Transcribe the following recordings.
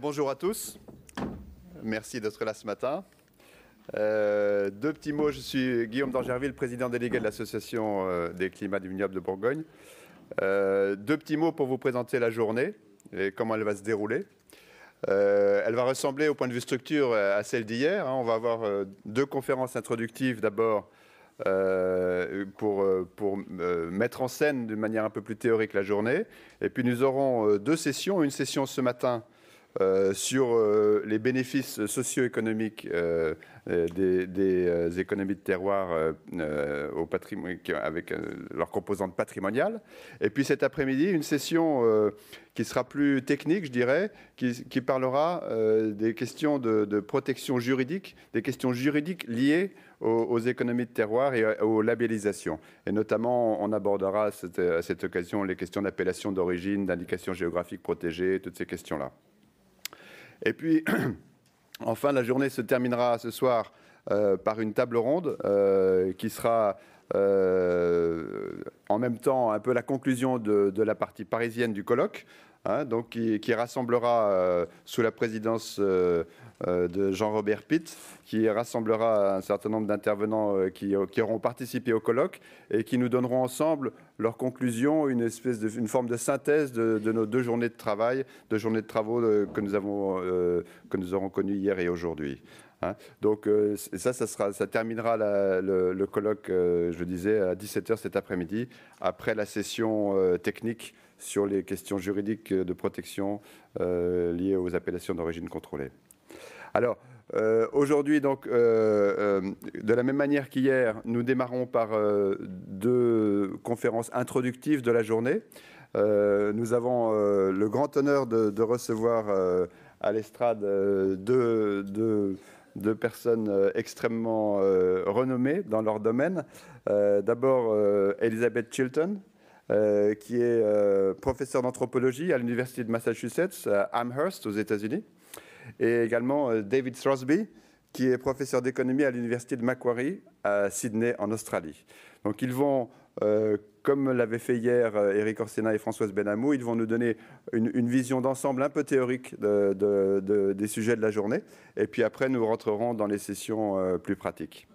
bonjour à tous. Merci d'être là ce matin. Euh, deux petits mots. Je suis Guillaume Dangerville, président délégué de l'Association euh, des climats du vignoble de Bourgogne. Euh, deux petits mots pour vous présenter la journée et comment elle va se dérouler. elle va ressembler au point de vue structure à celle d'hier. Hein. On va avoir deux conférences introductives d'abord pour, pour mettre en scène d'une manière un peu plus théorique la journée. Et puis nous aurons deux sessions, une session ce matin euh, sur euh, les bénéfices socio-économiques euh, des, économies de terroir au patrimoine, avec leur composante patrimoniale. Et puis cet après-midi, une session qui sera plus technique, je dirais, qui, parlera des questions de, protection juridique, des questions juridiques liées aux, économies de terroir et aux labellisations. Et notamment, on abordera à cette occasion les questions d'appellation d'origine, d'indication géographique protégée, toutes ces questions-là. Et puis, enfin, la journée se terminera ce soir euh, par une table ronde euh, qui sera euh, en même temps un peu la conclusion de, la partie parisienne du colloque. Hein, donc qui, rassemblera sous la présidence de Jean-Robert Pitt, qui rassemblera un certain nombre d'intervenants qui, auront participé au colloque et qui nous donneront ensemble leurs conclusion, une espèce forme de synthèse de, nos deux journées de travail, deux journées de travaux que nous avons que nous aurons connues hier et aujourd'hui. Hein. Donc euh, ça, ça, sera, ça terminera le, colloque, je euh, je disais, à 17h cet après-midi, après la session euh, technique sur les questions juridiques de protection liées aux appellations d'origine contrôlée. Alors, aujourd'hui, donc, de la même manière qu'hier, nous démarrons par deux conférences introductives de la journée. nous avons le grand honneur de, recevoir à l'estrade deux, de personnes euh, extrêmement euh, renommées dans leur domaine. Euh, d'abord, Elizabeth Chilton, qui est professeure d'anthropologie à l'Université de Massachusetts à Amherst aux États-Unis, et également David Throsby, qui est professeur d'économie à l'université de Macquarie à Sydney en Australie. Donc ils vont, euh, comme l'avait fait hier Eric euh, Orsena et Françoise Benamou, ils vont nous donner une, vision d'ensemble un peu théorique des sujets de la journée. Et puis après, nous rentrerons dans les sessions euh, plus pratiques.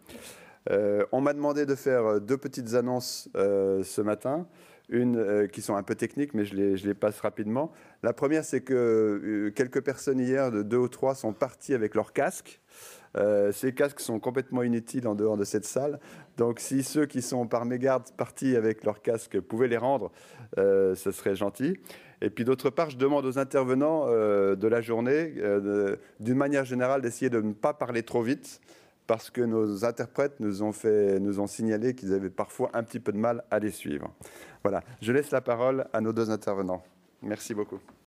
on m'a demandé de faire deux petites annonces ce matin une qui sont un peu techniques, mais je les, passe rapidement. La première, c'est que quelques personnes hier, de deux ou trois, sont parties avec leur casque. Euh, ces casques sont complètement inutiles en dehors de cette salle. Donc si ceux qui sont par mégarde partis avec leurs casques pouvaient les rendre, euh, ce serait gentil. Et puis d'autre part, je demande aux intervenants euh, de la journée, d'une manière générale, d'essayer de ne pas parler trop vite, parce que nos interprètes nous ont, fait, nous ont signalé qu'ils avaient parfois un petit peu de mal à les suivre. Voilà, je laisse la parole à nos deux intervenants. Merci beaucoup.